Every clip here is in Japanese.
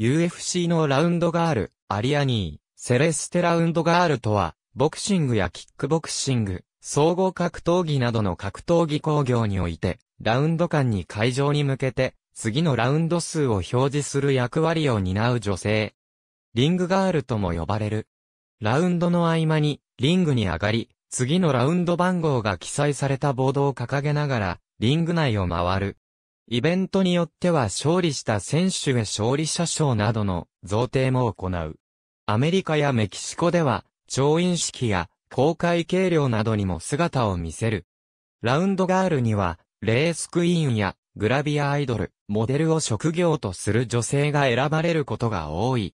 UFC のラウンドガール、アリアニー、セレステラウンドガールとは、ボクシングやキックボクシング、総合格闘技などの格闘技工業において、ラウンド間に会場に向けて、次のラウンド数を表示する役割を担う女性。リングガールとも呼ばれる。ラウンドの合間に、リングに上がり、次のラウンド番号が記載されたボードを掲げながら、リング内を回る。イベントによっては勝利した選手へ勝利者賞などの贈呈も行う。アメリカやメキシコでは、調印式や公開計量などにも姿を見せる。ラウンドガールには、レースクイーンやグラビアアイドル、モデルを職業とする女性が選ばれることが多い。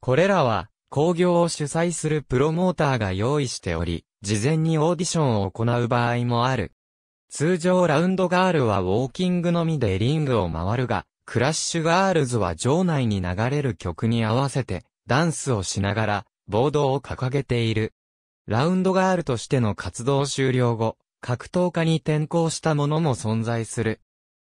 これらは、工業を主催するプロモーターが用意しており、事前にオーディションを行う場合もある。通常ラウンドガールはウォーキングのみでリングを回るが、クラッシュガールズは場内に流れる曲に合わせて、ダンスをしながら、ボードを掲げている。ラウンドガールとしての活動終了後、格闘家に転向したものも存在する。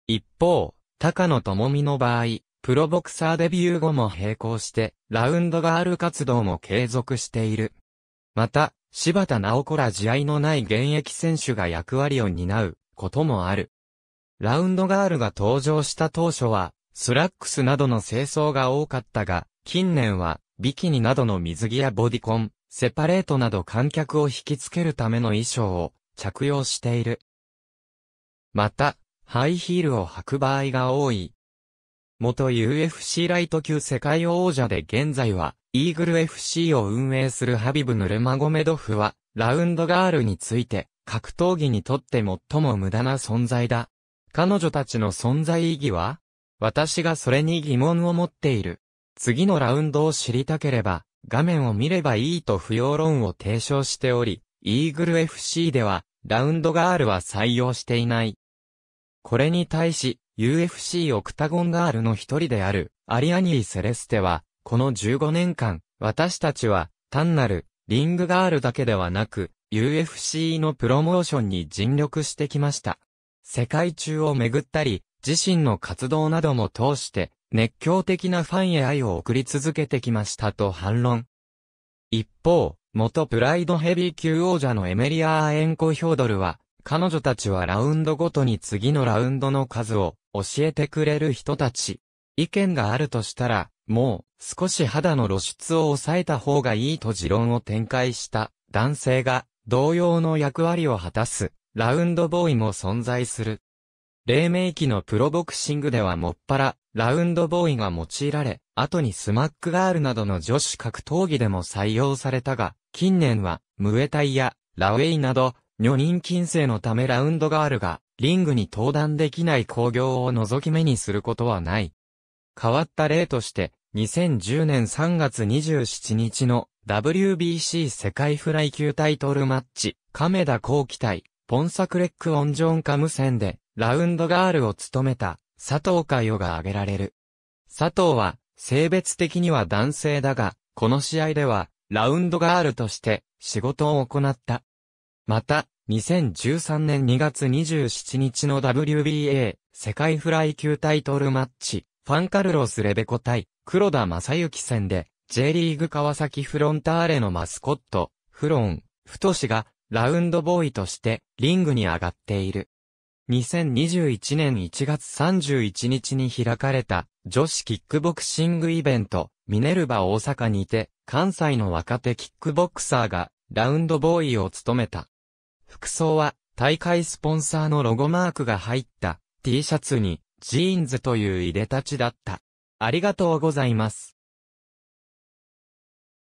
一方、高野智美の場合、プロボクサーデビュー後も並行して、ラウンドガール活動も継続している。また、柴田直子ら試合のない現役選手が役割を担う、こともある。ラウンドガールが登場した当初は、スラックスなどの清掃が多かったが、近年は、ビキニなどの水着やボディコン、セパレートなど観客を引きつけるための衣装を着用している。また、ハイヒールを履く場合が多い。元 UFC ライト級世界王者で現在は、イーグル FC を運営するハビブ・ヌルマゴメドフは、ラウンドガールについて、格闘技にとって最も無駄な存在だ。彼女たちの存在意義は私がそれに疑問を持っている。次のラウンドを知りたければ、画面を見ればいいと不要論を提唱しており、イーグル FC では、ラウンドガールは採用していない。これに対し、UFC オクタゴンガールの一人である、アリアニー・セレステは、この15年間、私たちは、単なる、リングガールだけではなく、UFC のプロモーションに尽力してきました。世界中を巡ったり、自身の活動なども通して、熱狂的なファンへ愛を送り続けてきましたと反論。一方、元プライドヘビー級王者のエメリアーエンコ・ヒョードルは、彼女たちはラウンドごとに次のラウンドの数を教えてくれる人たち。意見があるとしたら、もう少し肌の露出を抑えた方がいいと持論を展開した男性が同様の役割を果たす、ラウンドボーイも存在する。黎明期のプロボクシングではもっぱら、ラウンドボーイが用いられ、後にスマックガールなどの女子格闘技でも採用されたが、近年は、ムエタイや、ラウェイなど、女人禁制のためラウンドガールが、リングに登壇できない興行を除き目にすることはない。変わった例として、2010年3月27日の WBC 世界フライ級タイトルマッチ、亀田光輝対、ポンサクレック・オンジョンカム戦で、ラウンドガールを務めた、佐藤佳代が挙げられる。佐藤は、性別的には男性だが、この試合では、ラウンドガールとして、仕事を行った。また、2013年2月27日の WBA 世界フライ級タイトルマッチ、ファンカルロス・レベコ対黒田正幸戦で、J リーグ川崎フロンターレのマスコット、フロン、フトシが、ラウンドボーイとして、リングに上がっている。2021年1月31日に開かれた、女子キックボクシングイベント、ミネルバ大阪にて、関西の若手キックボクサーが、ラウンドボーイを務めた。服装は、大会スポンサーのロゴマークが入った、T シャツに、ジーンズといういでたちだった。ありがとうございます。